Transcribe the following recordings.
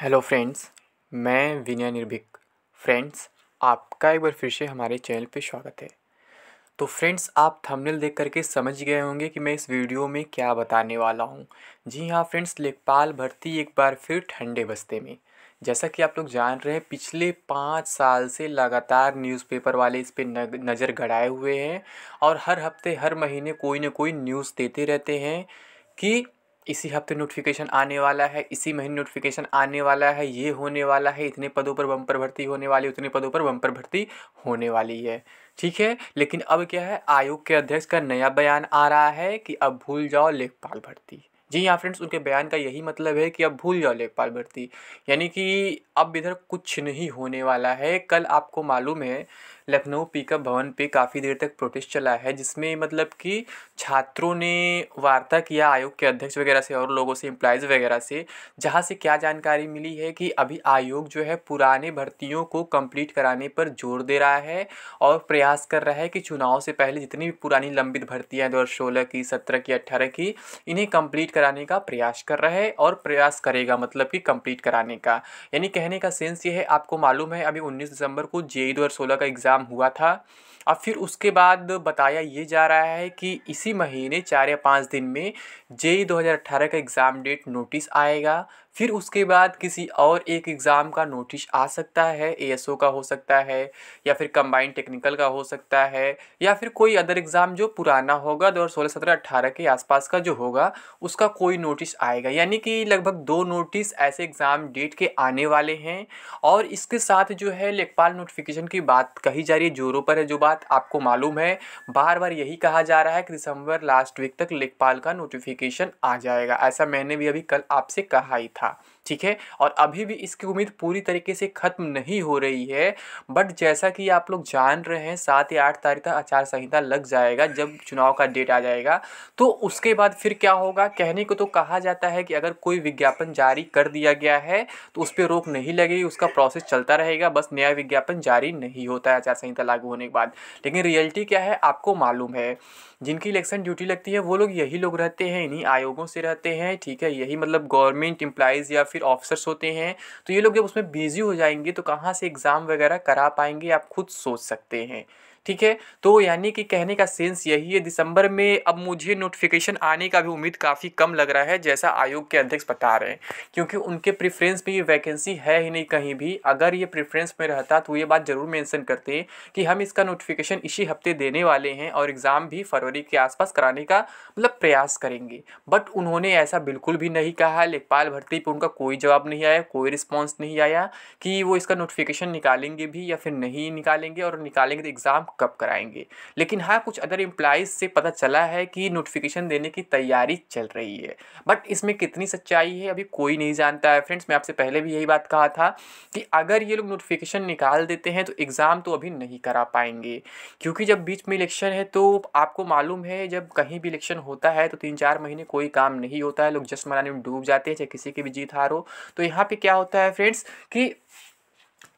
Hello friends मैं विनय निर्भिक friends आपका एक बार फिर से हमारे चैनल पे स्वागत है तो फ्रेंड्स आप थंबनेल देख करके समझ गए होंगे कि मैं इस वीडियो में क्या बताने वाला हूँ जी हाँ फ्रेंड्स लेखपाल भर्ती एक बार फिर ठंडे बस्ते में जैसा कि आप लोग जान रहे हैं पिछले पाँच साल से लगातार न्यूज़पेपर वाले इस पर नज़र गड़ाए हुए हैं और हर हफ्ते हर महीने कोई ना कोई न्यूज़ देते रहते हैं कि इसी हफ्ते नोटिफिकेशन आने वाला है इसी महीने नोटिफिकेशन आने वाला है ये होने वाला है इतने पदों पर बम्पर भर्ती होने वाली उतने पदों पर बम्पर भर्ती होने वाली है ठीक है लेकिन अब क्या है आयोग के अध्यक्ष का नया बयान आ रहा है कि अब भूल जाओ लेखपाल भर्ती जी हाँ फ्रेंड्स उनके बयान का यही मतलब है कि अब भूल जाओ लेखपाल भर्ती यानी कि अब इधर कुछ नहीं होने वाला है कल आपको मालूम है लखनऊ पिकअप भवन पे काफ़ी देर तक प्रोटेस्ट चला है जिसमें मतलब कि छात्रों ने वार्ता किया आयोग के अध्यक्ष वगैरह से और लोगों से एम्प्लॉयज़ वगैरह से जहाँ से क्या जानकारी मिली है कि अभी आयोग जो है पुराने भर्तियों को कंप्लीट कराने पर जोर दे रहा है और प्रयास कर रहा है कि चुनाव से पहले जितनी भी पुरानी लंबित भर्तियाँ दो हज़ार सोलह की सत्रह की अट्ठारह की इन्हें कम्प्लीट कराने का प्रयास कर रहा है और प्रयास करेगा मतलब कि कंप्लीट कराने का यानी कहने का सेंस ये है आपको मालूम है अभी 19 दिसंबर को जे दो का एग्ज़ाम हुआ था अब फिर उसके बाद बताया ये जा रहा है कि इसी महीने चार या पाँच दिन में जे ई का एग्ज़ाम डेट नोटिस आएगा फिर उसके बाद किसी और एक एग्ज़ाम का नोटिस आ सकता है ए का हो सकता है या फिर कंबाइंड टेक्निकल का हो सकता है या फिर कोई अदर एग्ज़ाम जो पुराना होगा दो हज़ार सोलह सत्रह अट्ठारह के आसपास का जो होगा उसका कोई नोटिस आएगा यानी कि लगभग दो नोटिस ऐसे एग्ज़ाम डेट के आने वाले हैं और इसके साथ जो है लेखपाल नोटिफिकेशन की बात कही जा रही है जोरों पर है जो बात आपको मालूम है बार बार यही कहा जा रहा है कि दिसंबर लास्ट वीक तक लेखपाल का नोटिफिकेशन आ जाएगा ऐसा मैंने भी अभी कल आपसे कहा ही था 좋다. ठीक है और अभी भी इसकी उम्मीद पूरी तरीके से ख़त्म नहीं हो रही है बट जैसा कि आप लोग जान रहे हैं सात या आठ तारीख तक आचार संहिता लग जाएगा जब चुनाव का डेट आ जाएगा तो उसके बाद फिर क्या होगा कहने को तो कहा जाता है कि अगर कोई विज्ञापन जारी कर दिया गया है तो उस पर रोक नहीं लगेगी उसका प्रोसेस चलता रहेगा बस नया विज्ञापन जारी नहीं होता है आचार संहिता लागू होने के बाद लेकिन रियलिटी क्या है आपको मालूम है जिनकी इलेक्शन ड्यूटी लगती है वो लोग यही लोग रहते हैं इन्हीं आयोगों से रहते हैं ठीक है यही मतलब गवर्नमेंट एम्प्लाइज़ या फिर फिर ऑफिसर्स होते हैं तो ये लोग जब उसमें बिजी हो जाएंगे तो कहाँ से एग्ज़ाम वगैरह करा पाएंगे आप खुद सोच सकते हैं ठीक है तो यानी कि कहने का सेंस यही है दिसंबर में अब मुझे नोटिफिकेशन आने का भी उम्मीद काफ़ी कम लग रहा है जैसा आयोग के अध्यक्ष बता रहे हैं क्योंकि उनके प्रेफरेंस में ये वैकेंसी है ही नहीं कहीं भी अगर ये प्रेफरेंस में रहता तो ये बात ज़रूर मेंशन करते कि हम इसका नोटिफिकेशन इसी हफ्ते देने वाले हैं और एग्ज़ाम भी फरवरी के आसपास कराने का मतलब प्रयास करेंगे बट उन्होंने ऐसा बिल्कुल भी नहीं कहा लेखपाल भर्ती पर उनका कोई कोई जवाब नहीं आया कोई रिस्पॉन्स नहीं आया कि वो इसका नोटिफिकेशन निकालेंगे भी या फिर नहीं निकालेंगे और निकालेंगे तो एग्ज़ाम कब कराएंगे लेकिन हाँ कुछ अदर एम्प्लाइज से पता चला है कि नोटिफिकेशन देने की तैयारी चल रही है बट इसमें कितनी सच्चाई है अभी कोई नहीं जानता है फ्रेंड्स मैं आपसे पहले भी यही बात कहा था कि अगर ये लोग नोटिफिकेशन निकाल देते हैं तो एग्ज़ाम तो अभी नहीं करा पाएंगे क्योंकि जब बीच में इलेक्शन है तो आपको मालूम है जब कहीं भी इलेक्शन होता है तो तीन चार महीने कोई काम नहीं होता है लोग जश्न मनाने में डूब जाते हैं चाहे किसी की भी जीत हार हो हो तो यहाँ पे क्या होता है फ्रेंड्स कि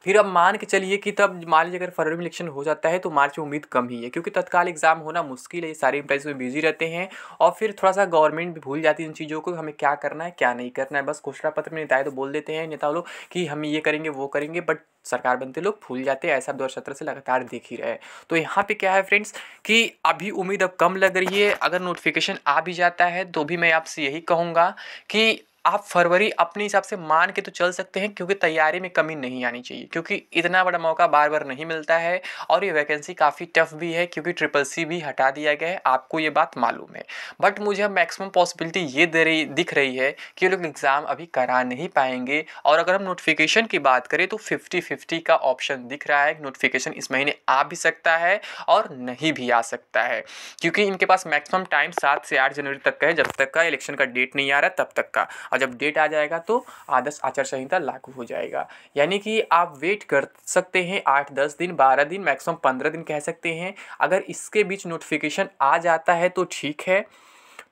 फिर अब मान के चलिए कि तब मान लीजिए अगर फरवरी में इलेक्शन हो जाता है तो मार्च में उम्मीद कम ही है क्योंकि तत्काल एग्जाम होना मुश्किल है सारे इम्प्लाइज में बिजी रहते हैं और फिर थोड़ा सा गवर्नमेंट भी भूल जाती है इन चीज़ों को हमें क्या करना है क्या नहीं करना है बस घोषणा पत्र में नेताएं तो बोल देते हैं नेता लोग कि हम ये करेंगे वो करेंगे बट सरकार बनते लोग भूल जाते हैं ऐसा दो हज़ार से लगातार देख ही रहे तो यहाँ पे क्या है फ्रेंड्स कि अभी उम्मीद अब कम लग रही है अगर नोटिफिकेशन आ भी जाता है तो भी मैं आपसे यही कहूँगा कि आप फरवरी अपने हिसाब से मान के तो चल सकते हैं क्योंकि तैयारी में कमी नहीं आनी चाहिए क्योंकि इतना बड़ा मौका बार बार नहीं मिलता है और ये वैकेंसी काफ़ी टफ भी है क्योंकि ट्रिपल सी भी हटा दिया गया है आपको ये बात मालूम है बट मुझे अब मैक्सिमम पॉसिबिलिटी ये दे रही दिख रही है कि लोग एग्ज़ाम अभी करा नहीं पाएंगे और अगर हम नोटिफिकेशन की बात करें तो फिफ्टी फिफ्टी का ऑप्शन दिख रहा है नोटिफिकेशन इस महीने आ भी सकता है और नहीं भी आ सकता है क्योंकि इनके पास मैक्सिमम टाइम सात से आठ जनवरी तक का है जब तक का इलेक्शन का डेट नहीं आ रहा तब तक का और जब डेट आ जाएगा तो आदर्श आचार संहिता लागू हो जाएगा यानी कि आप वेट कर सकते हैं आठ दस दिन बारह दिन मैक्सिमम पंद्रह दिन कह सकते हैं अगर इसके बीच नोटिफिकेशन आ जाता है तो ठीक है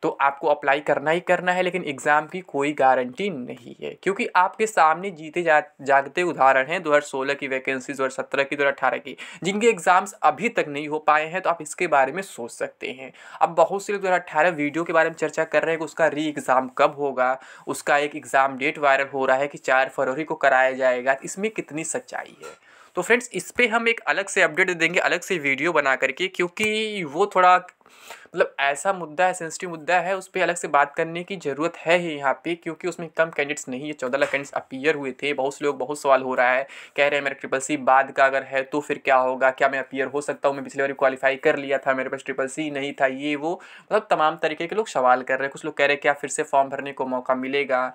तो आपको अप्लाई करना ही करना है लेकिन एग्ज़ाम की कोई गारंटी नहीं है क्योंकि आपके सामने जीते जा जागते उदाहरण हैं दो हज़ार सोलह की वैकेंसी दो हज़ार सत्रह की दो हज़ार अठारह की जिनके एग्ज़ाम्स अभी तक नहीं हो पाए हैं तो आप इसके बारे में सोच सकते हैं अब बहुत से लोग दो हज़ार अठारह वीडियो के बारे में चर्चा कर रहे हैं कि उसका री एग्ज़ाम कब होगा उसका एक एग्ज़ाम डेट वायरल हो रहा है कि चार फरवरी को कराया जाएगा इसमें कितनी सच्चाई है तो फ्रेंड्स इस पर हम एक अलग से अपडेट देंगे अलग से वीडियो बना करके क्योंकि वो थोड़ा मतलब ऐसा मुद्दा है सेंसिटिव मुद्दा है उस पर अलग से बात करने की ज़रूरत है ही यहाँ पे क्योंकि उसमें कम कैंडिडेट्स नहीं है चौदह लाख कैंडिडेट्स अपीयर हुए थे बहुत से लोग बहुत सवाल हो रहा है कह रहे हैं मेरा ट्रिपल सी बाद का अगर है तो फिर क्या होगा क्या मैं अपीयर हो सकता हूँ मैं पिछले बार क्वालिफाई कर लिया था मेरे पास ट्रिपल सी नहीं था ये वो मतलब तमाम तरीके के लोग सवाल कर रहे हैं कुछ लोग कह रहे हैं क्या फिर से फॉर्म भरने को मौका मिलेगा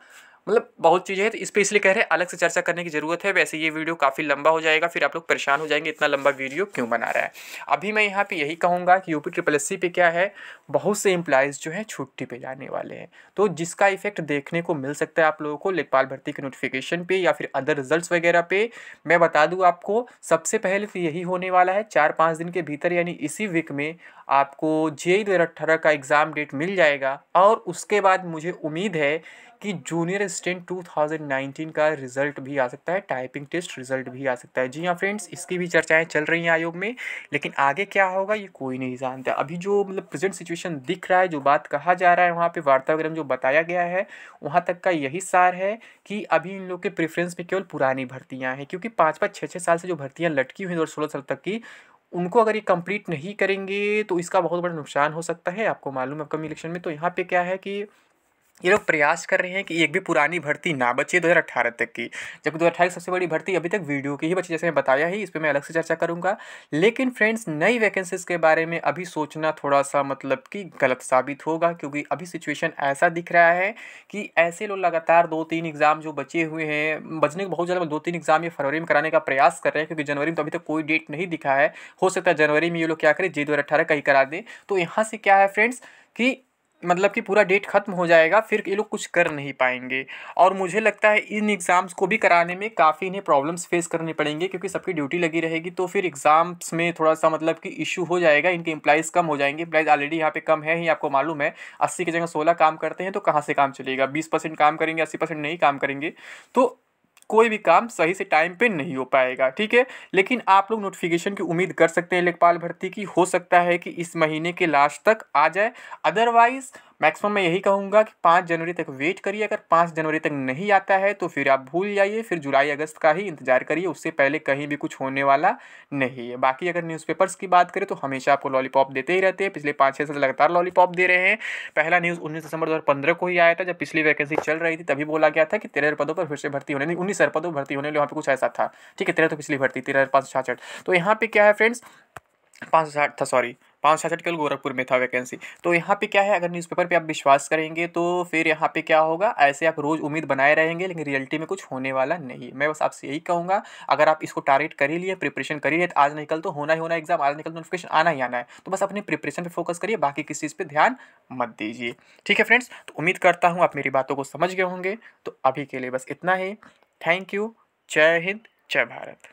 मतलब बहुत चीज़ें हैं तो इस पर इसलिए कह रहे हैं अलग से चर्चा करने की ज़रूरत है वैसे ये वीडियो काफ़ी लंबा हो जाएगा फिर आप लोग परेशान हो जाएंगे इतना लंबा वीडियो क्यों बना रहा है अभी मैं यहाँ पे यही कहूँगा कि यूपी ट्रिपल एस पे क्या है बहुत से एम्प्लॉयज़ जो हैं छुट्टी पे जाने वाले हैं तो जिसका इफेक्ट देखने को मिल सकता है आप लोगों को लेखपाल भर्ती के नोटिफिकेशन पर या फिर अदर रिजल्ट वगैरह पे मैं बता दूँ आपको सबसे पहले तो यही होने वाला है चार पाँच दिन के भीतर यानी इसी वीक में आपको जे दो का एग्ज़ाम डेट मिल जाएगा और उसके बाद मुझे उम्मीद है कि जूनियर असिस्टेंट 2019 का रिजल्ट भी आ सकता है टाइपिंग टेस्ट रिजल्ट भी आ सकता है जी हाँ फ्रेंड्स इसकी भी चर्चाएं चल रही हैं आयोग में लेकिन आगे क्या होगा ये कोई नहीं जानता अभी जो मतलब प्रेजेंट सिचुएशन दिख रहा है जो बात कहा जा रहा है वहाँ पे वार्ताग्रम जो बताया गया है वहाँ तक का यही सार है कि अभी इन लोग के प्रेफरेंस में केवल पुरानी भर्तियाँ हैं क्योंकि पाँच पाँच छः छः साल से जो भर्तियाँ लटकी हुई दो सोलह साल तक की उनको अगर ये कंप्लीट नहीं करेंगे तो इसका बहुत बड़ा नुकसान हो सकता है आपको मालूम है अपकमिंग इलेक्शन में तो यहाँ पे क्या है कि ये लोग प्रयास कर रहे हैं कि एक भी पुरानी भर्ती ना बचे 2018 तक की जबकि दो की सबसे बड़ी भर्ती अभी तक वीडियो की ही बची जैसे मैं बताया ही इस पर मैं अलग से चर्चा करूंगा लेकिन फ्रेंड्स नई वैकेंसीज के बारे में अभी सोचना थोड़ा सा मतलब कि गलत साबित होगा क्योंकि अभी सिचुएशन ऐसा दिख रहा है कि ऐसे लोग लगातार दो तीन एग्ज़ाम जो बचे हुए हैं बचने के बहुत ज़्यादा मतलब दो तीन एग्ज़ाम ये फरवरी में कराने का प्रयास कर रहे हैं क्योंकि जनवरी में तो अभी तक कोई डेट नहीं दिखा है हो सकता है जनवरी में ये लोग क्या करें जे दो का करा दें तो यहाँ से क्या है फ्रेंड्स कि मतलब कि पूरा डेट ख़त्म हो जाएगा फिर ये लोग कुछ कर नहीं पाएंगे और मुझे लगता है इन एग्ज़ाम्स को भी कराने में काफ़ी इन्हें प्रॉब्लम्स फेस करने पड़ेंगे क्योंकि सबकी ड्यूटी लगी रहेगी तो फिर एग्ज़ाम्स में थोड़ा सा मतलब कि इशू हो जाएगा इनके एम्प्लाइज़ कम हो जाएंगे एम्प्लाइज़ ऑलरेडी यहाँ पे कम है ही आपको मालूम है अस्सी की जगह सोलह काम करते हैं तो कहाँ से काम चलेगा बीस परसेंट काम करेंगे अस्सी परसेंट नहीं काम करेंगे तो कोई भी काम सही से टाइम पे नहीं हो पाएगा ठीक है लेकिन आप लोग नोटिफिकेशन की उम्मीद कर सकते हैं लेखपाल भर्ती की हो सकता है कि इस महीने के लास्ट तक आ जाए अदरवाइज़ मैक्सिमम मैं यही कहूँगा कि पाँच जनवरी तक वेट करिए अगर पाँच जनवरी तक नहीं आता है तो फिर आप भूल जाइए फिर जुलाई अगस्त का ही इंतजार करिए उससे पहले कहीं भी कुछ होने वाला नहीं है बाकी अगर न्यूज़पेपर्स की बात करें तो हमेशा आपको लॉलीपॉप देते ही रहते हैं पिछले पाँच छः साल लगातार लॉलीपॉप दे रहे हैं पहला न्यूज़ उन्नीस दिसंबर दो को ही आया था जब पिछली वैकेंसी चल रही थी तभी बोला गया था कि तेरह पदों पर फिर से भर्ती होने उन्नीस पदों पर भर्ती होने वहाँ पर कुछ ऐसा था ठीक है तेरह तो पिछली भर्ती तेरह पाँच सौ छाछठ तो यहाँ पर क्या है फ्रेंड्स पाँच सौ साठ था सॉरी पाँच छियासठ केवल गोरखपुर में था वैकेंसी तो यहाँ पे क्या है अगर न्यूज़पेपर पे आप विश्वास करेंगे तो फिर यहाँ पे क्या होगा ऐसे आप रोज़ उम्मीद बनाए रहेंगे लेकिन रियलिटी में कुछ होने वाला नहीं मैं बस आपसे यही कहूँगा अगर आप इसको टारगेट कर ही लिए प्रिपरेशन कर ही लिए तो आज निकल तो होना ही होना एग्जाम आज निकल तो नोटिफिकेशन आना ही आना है तो बस अपने प्रिपरेशन पर फोकस करिए बाकी किसी चीज़ पर ध्यान मत दीजिए ठीक है फ्रेंड्स तो उम्मीद करता हूँ आप मेरी बातों को समझ गए होंगे तो अभी के लिए बस इतना ही थैंक यू जय हिंद जय भारत